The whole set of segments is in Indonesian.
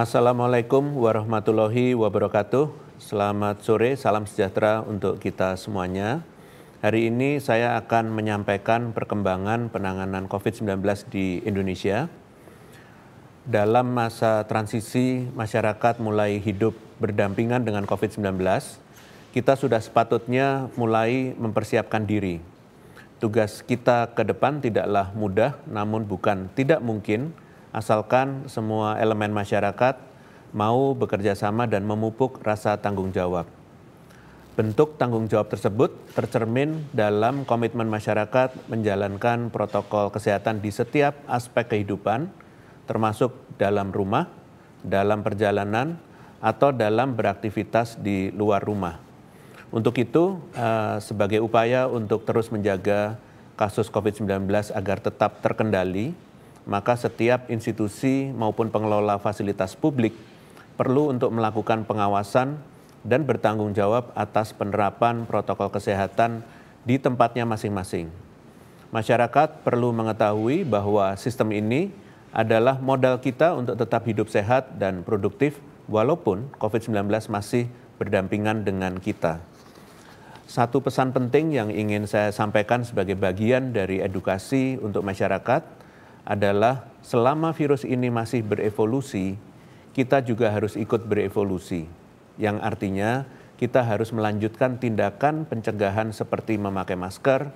Assalamualaikum warahmatullahi wabarakatuh. Selamat sore, salam sejahtera untuk kita semuanya. Hari ini saya akan menyampaikan perkembangan penanganan COVID-19 di Indonesia. Dalam masa transisi, masyarakat mulai hidup berdampingan dengan COVID-19. Kita sudah sepatutnya mulai mempersiapkan diri. Tugas kita ke depan tidaklah mudah, namun bukan tidak mungkin asalkan semua elemen masyarakat mau bekerja sama dan memupuk rasa tanggung jawab. Bentuk tanggung jawab tersebut tercermin dalam komitmen masyarakat menjalankan protokol kesehatan di setiap aspek kehidupan, termasuk dalam rumah, dalam perjalanan, atau dalam beraktivitas di luar rumah. Untuk itu, eh, sebagai upaya untuk terus menjaga kasus COVID-19 agar tetap terkendali, maka setiap institusi maupun pengelola fasilitas publik perlu untuk melakukan pengawasan dan bertanggung jawab atas penerapan protokol kesehatan di tempatnya masing-masing. Masyarakat perlu mengetahui bahwa sistem ini adalah modal kita untuk tetap hidup sehat dan produktif walaupun COVID-19 masih berdampingan dengan kita. Satu pesan penting yang ingin saya sampaikan sebagai bagian dari edukasi untuk masyarakat adalah selama virus ini masih berevolusi, kita juga harus ikut berevolusi. Yang artinya kita harus melanjutkan tindakan pencegahan seperti memakai masker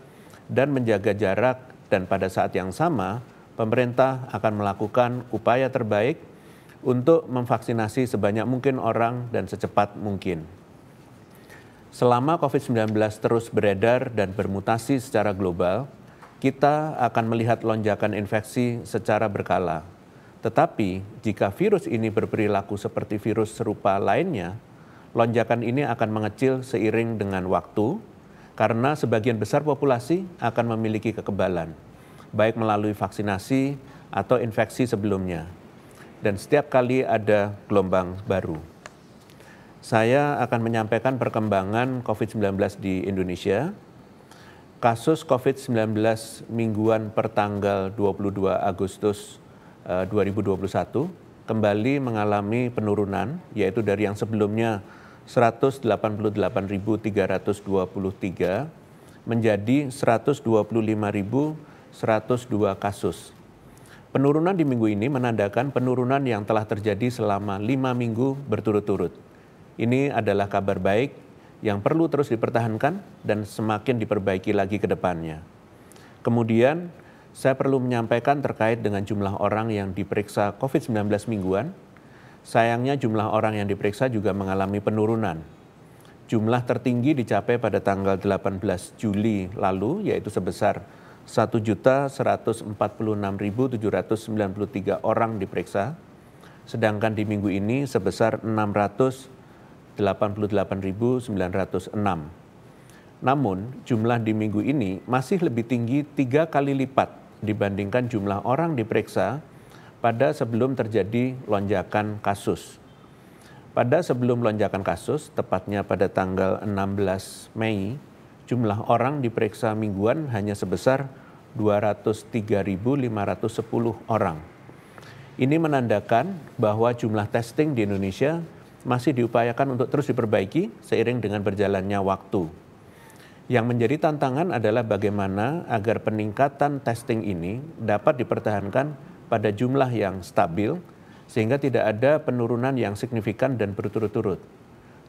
dan menjaga jarak dan pada saat yang sama pemerintah akan melakukan upaya terbaik untuk memvaksinasi sebanyak mungkin orang dan secepat mungkin. Selama COVID-19 terus beredar dan bermutasi secara global, kita akan melihat lonjakan infeksi secara berkala. Tetapi jika virus ini berperilaku seperti virus serupa lainnya, lonjakan ini akan mengecil seiring dengan waktu karena sebagian besar populasi akan memiliki kekebalan, baik melalui vaksinasi atau infeksi sebelumnya. Dan setiap kali ada gelombang baru. Saya akan menyampaikan perkembangan COVID-19 di Indonesia, kasus COVID-19 mingguan pertanggal 22 Agustus 2021 eh, kembali mengalami penurunan yaitu dari yang sebelumnya 188.323 menjadi 125.102 kasus. Penurunan di minggu ini menandakan penurunan yang telah terjadi selama lima minggu berturut-turut. Ini adalah kabar baik yang perlu terus dipertahankan dan semakin diperbaiki lagi ke depannya. Kemudian, saya perlu menyampaikan terkait dengan jumlah orang yang diperiksa COVID-19 mingguan. Sayangnya jumlah orang yang diperiksa juga mengalami penurunan. Jumlah tertinggi dicapai pada tanggal 18 Juli lalu yaitu sebesar 1.146.793 orang diperiksa, sedangkan di minggu ini sebesar 600 88.906. Namun, jumlah di minggu ini masih lebih tinggi tiga kali lipat dibandingkan jumlah orang diperiksa pada sebelum terjadi lonjakan kasus. Pada sebelum lonjakan kasus, tepatnya pada tanggal 16 Mei, jumlah orang diperiksa mingguan hanya sebesar 203.510 orang. Ini menandakan bahwa jumlah testing di Indonesia masih diupayakan untuk terus diperbaiki seiring dengan berjalannya waktu. Yang menjadi tantangan adalah bagaimana agar peningkatan testing ini dapat dipertahankan pada jumlah yang stabil sehingga tidak ada penurunan yang signifikan dan berturut-turut.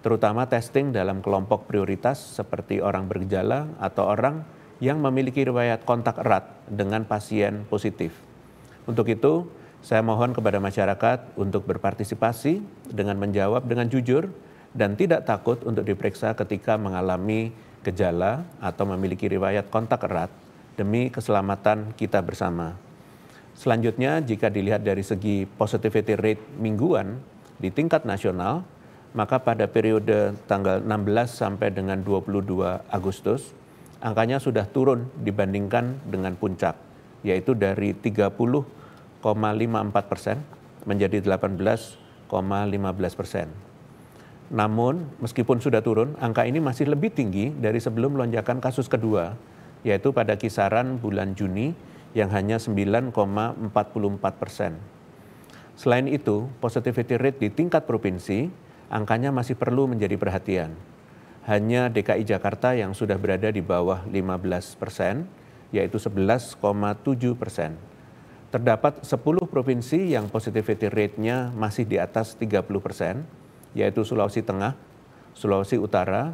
Terutama testing dalam kelompok prioritas seperti orang bergejala atau orang yang memiliki riwayat kontak erat dengan pasien positif. Untuk itu, saya mohon kepada masyarakat untuk berpartisipasi dengan menjawab dengan jujur dan tidak takut untuk diperiksa ketika mengalami gejala atau memiliki riwayat kontak erat demi keselamatan kita bersama. Selanjutnya, jika dilihat dari segi positivity rate mingguan di tingkat nasional, maka pada periode tanggal 16 sampai dengan 22 Agustus, angkanya sudah turun dibandingkan dengan puncak, yaitu dari 30 18,54 persen menjadi 18,15 persen. Namun, meskipun sudah turun, angka ini masih lebih tinggi dari sebelum lonjakan kasus kedua, yaitu pada kisaran bulan Juni yang hanya 9,44 persen. Selain itu, positivity rate di tingkat provinsi angkanya masih perlu menjadi perhatian. Hanya DKI Jakarta yang sudah berada di bawah 15 persen, yaitu 11,7 persen terdapat 10 provinsi yang positivity rate-nya masih di atas 30 persen, yaitu Sulawesi Tengah, Sulawesi Utara,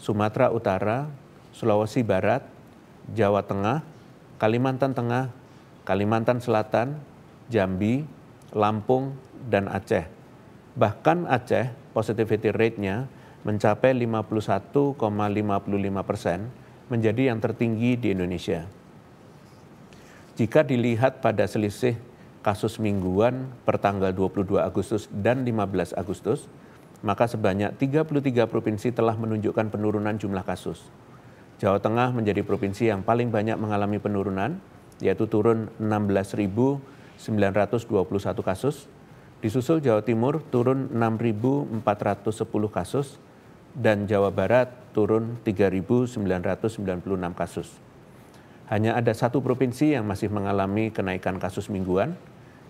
Sumatera Utara, Sulawesi Barat, Jawa Tengah, Kalimantan Tengah, Kalimantan Selatan, Jambi, Lampung, dan Aceh. Bahkan Aceh, positivity rate-nya mencapai 51,55 persen, menjadi yang tertinggi di Indonesia jika dilihat pada selisih kasus mingguan pertanggal 22 Agustus dan 15 Agustus, maka sebanyak 33 provinsi telah menunjukkan penurunan jumlah kasus. Jawa Tengah menjadi provinsi yang paling banyak mengalami penurunan, yaitu turun 16.921 kasus. Disusul Jawa Timur turun 6.410 kasus dan Jawa Barat turun 3.996 kasus hanya ada satu provinsi yang masih mengalami kenaikan kasus mingguan,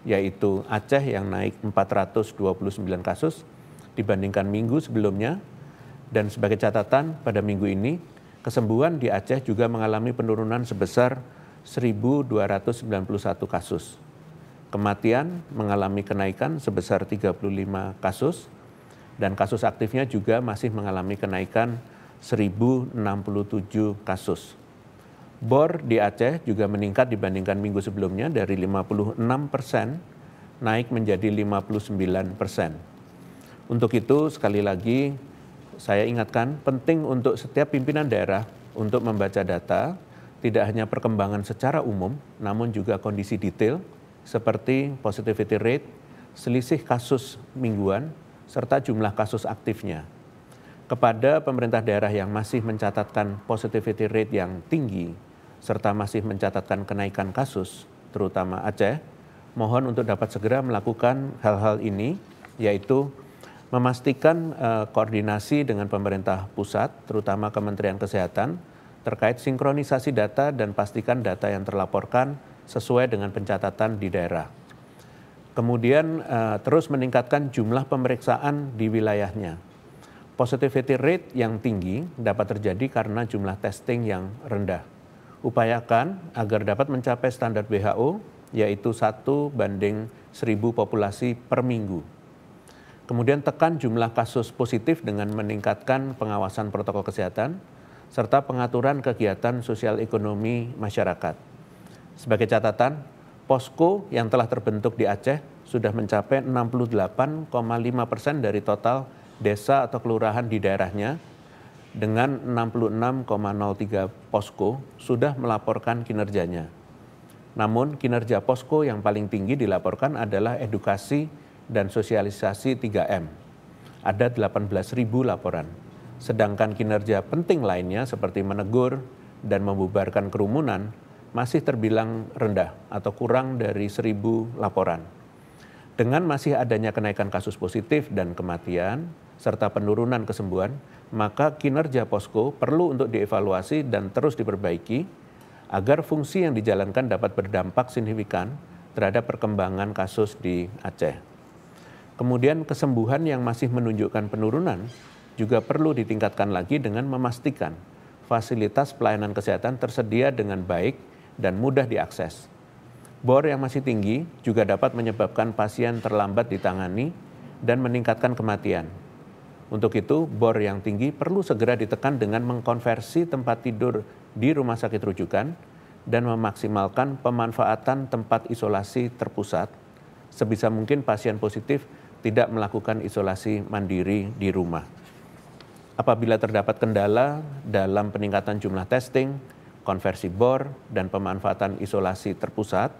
yaitu Aceh yang naik 429 kasus dibandingkan minggu sebelumnya. Dan sebagai catatan, pada minggu ini kesembuhan di Aceh juga mengalami penurunan sebesar 1.291 kasus. Kematian mengalami kenaikan sebesar 35 kasus dan kasus aktifnya juga masih mengalami kenaikan 1.067 kasus. Bor di Aceh juga meningkat dibandingkan minggu sebelumnya dari 56 persen naik menjadi 59 persen. Untuk itu sekali lagi saya ingatkan penting untuk setiap pimpinan daerah untuk membaca data tidak hanya perkembangan secara umum namun juga kondisi detail seperti positivity rate, selisih kasus mingguan, serta jumlah kasus aktifnya. Kepada pemerintah daerah yang masih mencatatkan positivity rate yang tinggi, serta masih mencatatkan kenaikan kasus, terutama Aceh, mohon untuk dapat segera melakukan hal-hal ini, yaitu memastikan uh, koordinasi dengan pemerintah pusat, terutama Kementerian Kesehatan, terkait sinkronisasi data dan pastikan data yang terlaporkan sesuai dengan pencatatan di daerah. Kemudian uh, terus meningkatkan jumlah pemeriksaan di wilayahnya. Positivity rate yang tinggi dapat terjadi karena jumlah testing yang rendah upayakan agar dapat mencapai standar WHO yaitu satu banding 1000 populasi per minggu. Kemudian tekan jumlah kasus positif dengan meningkatkan pengawasan protokol kesehatan serta pengaturan kegiatan sosial ekonomi masyarakat. Sebagai catatan, posko yang telah terbentuk di Aceh sudah mencapai 68,5 persen dari total desa atau kelurahan di daerahnya dengan 66,03 posko sudah melaporkan kinerjanya. Namun kinerja posko yang paling tinggi dilaporkan adalah edukasi dan sosialisasi 3M. Ada 18.000 laporan. Sedangkan kinerja penting lainnya seperti menegur dan membubarkan kerumunan masih terbilang rendah atau kurang dari 1.000 laporan. Dengan masih adanya kenaikan kasus positif dan kematian serta penurunan kesembuhan, maka kinerja posko perlu untuk dievaluasi dan terus diperbaiki agar fungsi yang dijalankan dapat berdampak signifikan terhadap perkembangan kasus di Aceh. Kemudian kesembuhan yang masih menunjukkan penurunan juga perlu ditingkatkan lagi dengan memastikan fasilitas pelayanan kesehatan tersedia dengan baik dan mudah diakses. Bor yang masih tinggi juga dapat menyebabkan pasien terlambat ditangani dan meningkatkan kematian. Untuk itu, bor yang tinggi perlu segera ditekan dengan mengkonversi tempat tidur di rumah sakit rujukan dan memaksimalkan pemanfaatan tempat isolasi terpusat. Sebisa mungkin pasien positif tidak melakukan isolasi mandiri di rumah. Apabila terdapat kendala dalam peningkatan jumlah testing, konversi bor, dan pemanfaatan isolasi terpusat,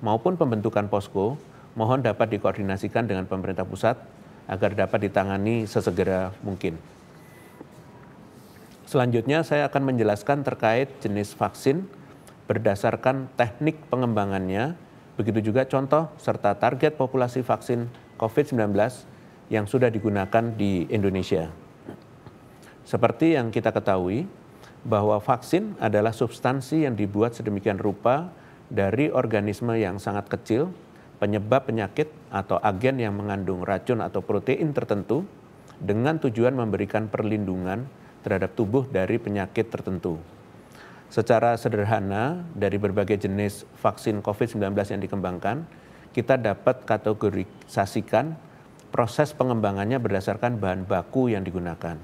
maupun pembentukan posko, mohon dapat dikoordinasikan dengan pemerintah pusat agar dapat ditangani sesegera mungkin. Selanjutnya saya akan menjelaskan terkait jenis vaksin berdasarkan teknik pengembangannya, begitu juga contoh serta target populasi vaksin COVID-19 yang sudah digunakan di Indonesia. Seperti yang kita ketahui, bahwa vaksin adalah substansi yang dibuat sedemikian rupa dari organisme yang sangat kecil penyebab penyakit atau agen yang mengandung racun atau protein tertentu dengan tujuan memberikan perlindungan terhadap tubuh dari penyakit tertentu. Secara sederhana, dari berbagai jenis vaksin COVID-19 yang dikembangkan, kita dapat kategorisasikan proses pengembangannya berdasarkan bahan baku yang digunakan.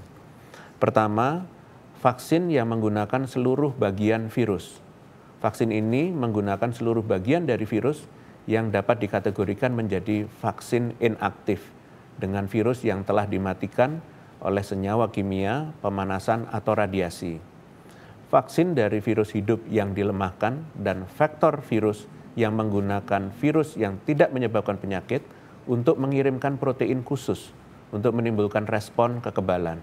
Pertama, vaksin yang menggunakan seluruh bagian virus. Vaksin ini menggunakan seluruh bagian dari virus yang dapat dikategorikan menjadi vaksin inaktif dengan virus yang telah dimatikan oleh senyawa kimia, pemanasan, atau radiasi. Vaksin dari virus hidup yang dilemahkan dan faktor virus yang menggunakan virus yang tidak menyebabkan penyakit untuk mengirimkan protein khusus untuk menimbulkan respon kekebalan.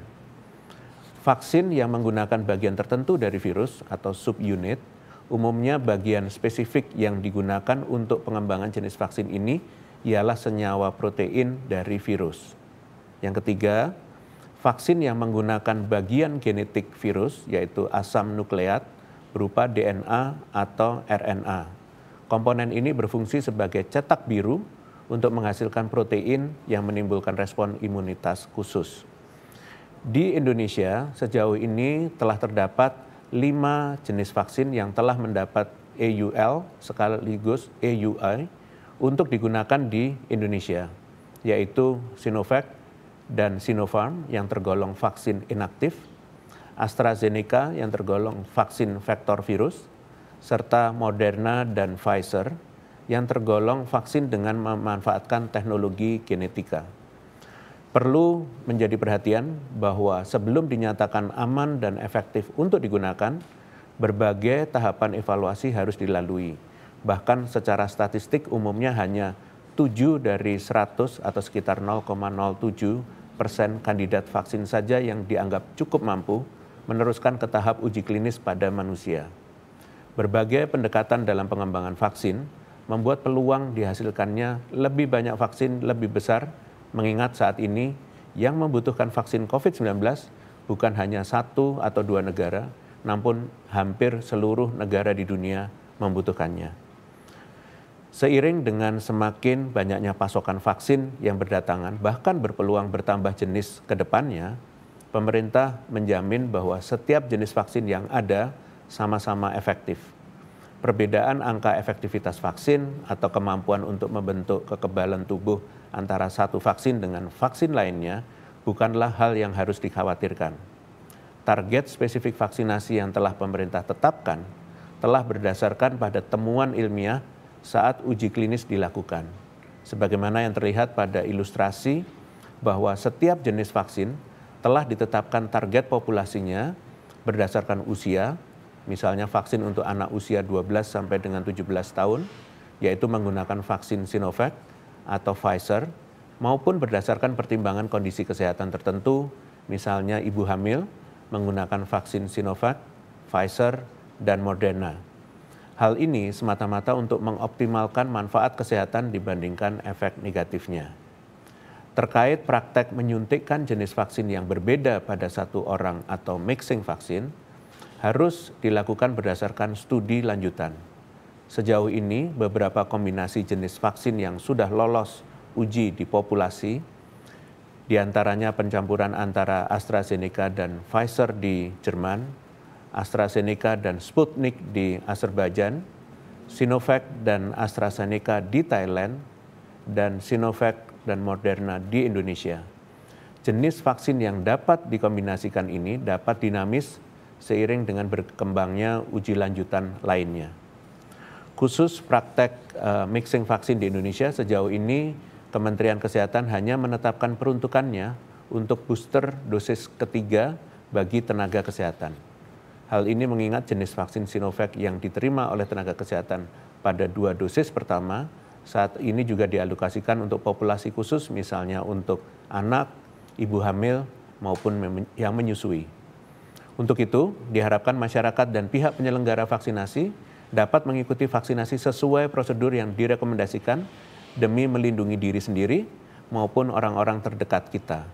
Vaksin yang menggunakan bagian tertentu dari virus atau subunit Umumnya bagian spesifik yang digunakan untuk pengembangan jenis vaksin ini ialah senyawa protein dari virus. Yang ketiga, vaksin yang menggunakan bagian genetik virus yaitu asam nukleat berupa DNA atau RNA. Komponen ini berfungsi sebagai cetak biru untuk menghasilkan protein yang menimbulkan respon imunitas khusus. Di Indonesia, sejauh ini telah terdapat lima jenis vaksin yang telah mendapat EUL sekaligus EUI untuk digunakan di Indonesia, yaitu Sinovac dan Sinopharm yang tergolong vaksin inaktif, AstraZeneca yang tergolong vaksin vektor virus, serta Moderna dan Pfizer yang tergolong vaksin dengan memanfaatkan teknologi genetika perlu menjadi perhatian bahwa sebelum dinyatakan aman dan efektif untuk digunakan, berbagai tahapan evaluasi harus dilalui. Bahkan secara statistik umumnya hanya 7 dari 100 atau sekitar 0,07 persen kandidat vaksin saja yang dianggap cukup mampu meneruskan ke tahap uji klinis pada manusia. Berbagai pendekatan dalam pengembangan vaksin membuat peluang dihasilkannya lebih banyak vaksin lebih besar Mengingat saat ini yang membutuhkan vaksin COVID-19 bukan hanya satu atau dua negara, namun hampir seluruh negara di dunia membutuhkannya. Seiring dengan semakin banyaknya pasokan vaksin yang berdatangan, bahkan berpeluang bertambah jenis ke depannya, pemerintah menjamin bahwa setiap jenis vaksin yang ada sama-sama efektif. Perbedaan angka efektivitas vaksin atau kemampuan untuk membentuk kekebalan tubuh antara satu vaksin dengan vaksin lainnya bukanlah hal yang harus dikhawatirkan. Target spesifik vaksinasi yang telah pemerintah tetapkan telah berdasarkan pada temuan ilmiah saat uji klinis dilakukan. Sebagaimana yang terlihat pada ilustrasi bahwa setiap jenis vaksin telah ditetapkan target populasinya berdasarkan usia, misalnya vaksin untuk anak usia 12 sampai dengan 17 tahun, yaitu menggunakan vaksin Sinovac, atau Pfizer maupun berdasarkan pertimbangan kondisi kesehatan tertentu, misalnya ibu hamil menggunakan vaksin Sinovac, Pfizer, dan Moderna. Hal ini semata-mata untuk mengoptimalkan manfaat kesehatan dibandingkan efek negatifnya. Terkait praktek menyuntikkan jenis vaksin yang berbeda pada satu orang atau mixing vaksin, harus dilakukan berdasarkan studi lanjutan. Sejauh ini beberapa kombinasi jenis vaksin yang sudah lolos uji di populasi, diantaranya pencampuran antara AstraZeneca dan Pfizer di Jerman, AstraZeneca dan Sputnik di Azerbaijan, Sinovac dan AstraZeneca di Thailand, dan Sinovac dan Moderna di Indonesia. Jenis vaksin yang dapat dikombinasikan ini dapat dinamis seiring dengan berkembangnya uji lanjutan lainnya. Khusus praktek uh, mixing vaksin di Indonesia sejauh ini Kementerian Kesehatan hanya menetapkan peruntukannya untuk booster dosis ketiga bagi tenaga kesehatan. Hal ini mengingat jenis vaksin Sinovac yang diterima oleh tenaga kesehatan pada dua dosis pertama saat ini juga dialokasikan untuk populasi khusus misalnya untuk anak, ibu hamil maupun yang menyusui. Untuk itu, diharapkan masyarakat dan pihak penyelenggara vaksinasi dapat mengikuti vaksinasi sesuai prosedur yang direkomendasikan demi melindungi diri sendiri maupun orang-orang terdekat kita.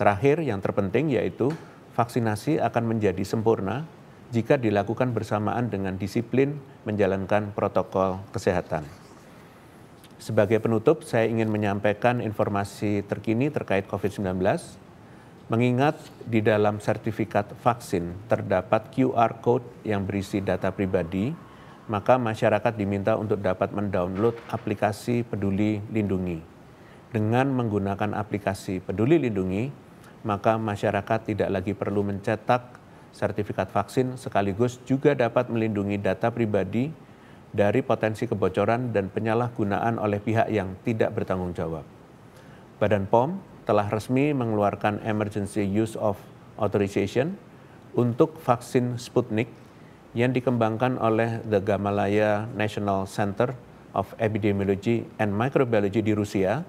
Terakhir, yang terpenting yaitu vaksinasi akan menjadi sempurna jika dilakukan bersamaan dengan disiplin menjalankan protokol kesehatan. Sebagai penutup, saya ingin menyampaikan informasi terkini terkait COVID-19. Mengingat di dalam sertifikat vaksin terdapat QR code yang berisi data pribadi maka masyarakat diminta untuk dapat mendownload aplikasi Peduli Lindungi. Dengan menggunakan aplikasi Peduli Lindungi, maka masyarakat tidak lagi perlu mencetak sertifikat vaksin sekaligus juga dapat melindungi data pribadi dari potensi kebocoran dan penyalahgunaan oleh pihak yang tidak bertanggung jawab. Badan POM telah resmi mengeluarkan Emergency Use of Authorization untuk vaksin Sputnik yang dikembangkan oleh The Gamalaya National Center of Epidemiology and Microbiology di Rusia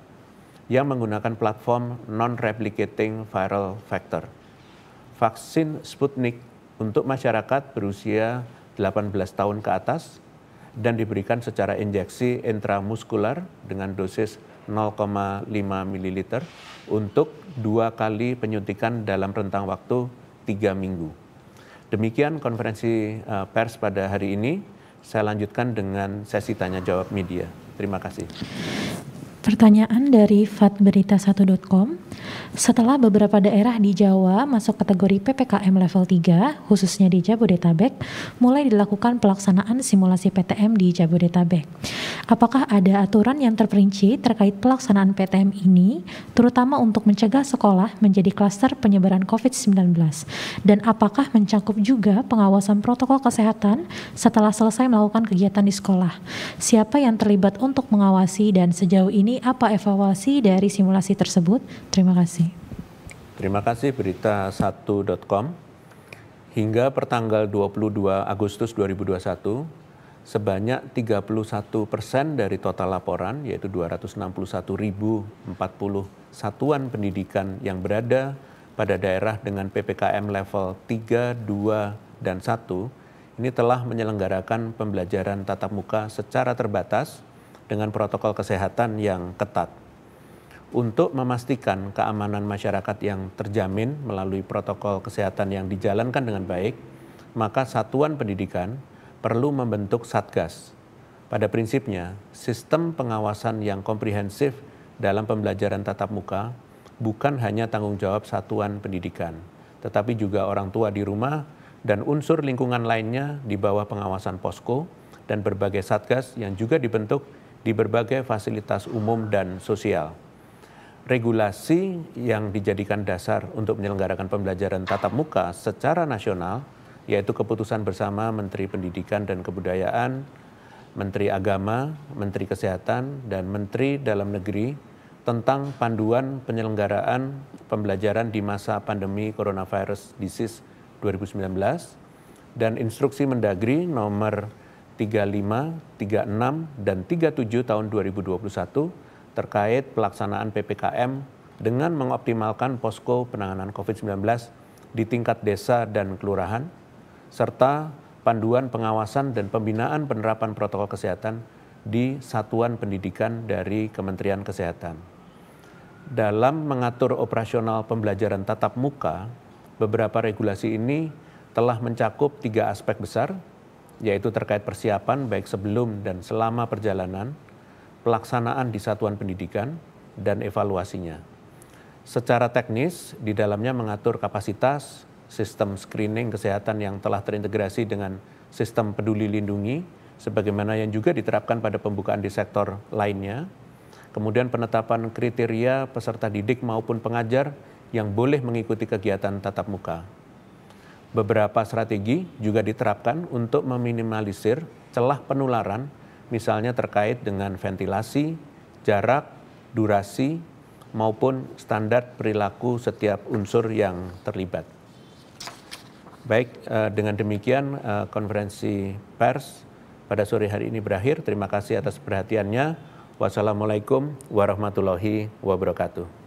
yang menggunakan platform non-replicating viral vector. Vaksin Sputnik untuk masyarakat berusia 18 tahun ke atas dan diberikan secara injeksi intramuskular dengan dosis 0,5 ml untuk dua kali penyuntikan dalam rentang waktu tiga minggu. Demikian konferensi eh, pers pada hari ini. Saya lanjutkan dengan sesi tanya jawab media. Terima kasih. Pertanyaan dari fatberita1.com, setelah beberapa daerah di Jawa masuk kategori PPKM level 3, khususnya di Jabodetabek, mulai dilakukan pelaksanaan simulasi PTM di Jabodetabek. Apakah ada aturan yang terperinci terkait pelaksanaan PTM ini, terutama untuk mencegah sekolah menjadi klaster penyebaran COVID-19? Dan apakah mencakup juga pengawasan protokol kesehatan setelah selesai melakukan kegiatan di sekolah? Siapa yang terlibat untuk mengawasi dan sejauh ini ini apa evaluasi dari simulasi tersebut? Terima kasih. Terima kasih berita1.com. Hingga pertanggal 22 Agustus 2021, sebanyak 31 persen dari total laporan, yaitu 261.040 satuan pendidikan yang berada pada daerah dengan PPKM level 3, 2, dan 1, ini telah menyelenggarakan pembelajaran tatap muka secara terbatas dengan protokol kesehatan yang ketat untuk memastikan keamanan masyarakat yang terjamin melalui protokol kesehatan yang dijalankan dengan baik, maka satuan pendidikan perlu membentuk satgas. Pada prinsipnya, sistem pengawasan yang komprehensif dalam pembelajaran tatap muka bukan hanya tanggung jawab satuan pendidikan, tetapi juga orang tua di rumah dan unsur lingkungan lainnya di bawah pengawasan posko dan berbagai satgas yang juga dibentuk di berbagai fasilitas umum dan sosial. Regulasi yang dijadikan dasar untuk menyelenggarakan pembelajaran tatap muka secara nasional yaitu keputusan bersama Menteri Pendidikan dan Kebudayaan, Menteri Agama, Menteri Kesehatan, dan Menteri Dalam Negeri tentang panduan penyelenggaraan pembelajaran di masa pandemi coronavirus disease 2019 dan instruksi Mendagri nomor 35, 36, dan 37 tahun 2021 terkait pelaksanaan PPKM dengan mengoptimalkan posko penanganan COVID-19 di tingkat desa dan kelurahan, serta panduan pengawasan dan pembinaan penerapan protokol kesehatan di satuan pendidikan dari Kementerian Kesehatan. Dalam mengatur operasional pembelajaran tatap muka, beberapa regulasi ini telah mencakup tiga aspek besar, yaitu terkait persiapan baik sebelum dan selama perjalanan, pelaksanaan di satuan pendidikan, dan evaluasinya. Secara teknis, di dalamnya mengatur kapasitas, sistem screening kesehatan yang telah terintegrasi dengan sistem peduli lindungi, sebagaimana yang juga diterapkan pada pembukaan di sektor lainnya. Kemudian penetapan kriteria peserta didik maupun pengajar yang boleh mengikuti kegiatan tatap muka. Beberapa strategi juga diterapkan untuk meminimalisir celah penularan, misalnya terkait dengan ventilasi, jarak, durasi, maupun standar perilaku setiap unsur yang terlibat. Baik, eh, dengan demikian eh, konferensi pers pada sore hari ini berakhir. Terima kasih atas perhatiannya. Wassalamualaikum warahmatullahi wabarakatuh.